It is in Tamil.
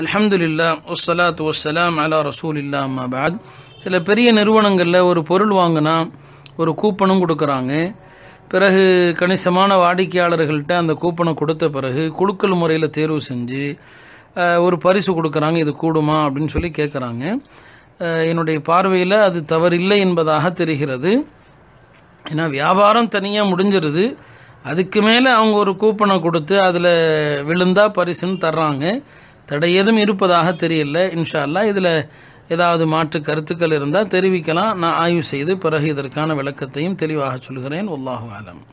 அலமதுல்லா ஒஸ்ஸலாத் ஒஸ்ஸலாம் அலா ரசூல் இல்லாமா பேத் சில பெரிய நிறுவனங்களில் ஒரு பொருள் வாங்கினா ஒரு கூப்பனும் கொடுக்குறாங்க பிறகு கணிசமான வாடிக்கையாளர்கள்ட்ட அந்த கூப்பனை கொடுத்த பிறகு குழுக்கள் முறையில் தேர்வு செஞ்சு ஒரு பரிசு கொடுக்குறாங்க இது கூடுமா அப்படின்னு சொல்லி கேட்குறாங்க என்னுடைய பார்வையில் அது தவறில்லை என்பதாக தெரிகிறது ஏன்னா வியாபாரம் தனியாக முடிஞ்சிருது அதுக்கு மேலே அவங்க ஒரு கூப்பனை கொடுத்து அதில் விழுந்தா பரிசுன்னு தர்றாங்க தடை எதுவும் இருப்பதாக தெரியல இன்ஷா அல்லா இதில் ஏதாவது மாற்று கருத்துக்கள் இருந்தால் தெரிவிக்கலாம் நான் ஆய்வு செய்து பிறகு இதற்கான விளக்கத்தையும் தெளிவாக சொல்கிறேன் உல்லாஹு ஆலம்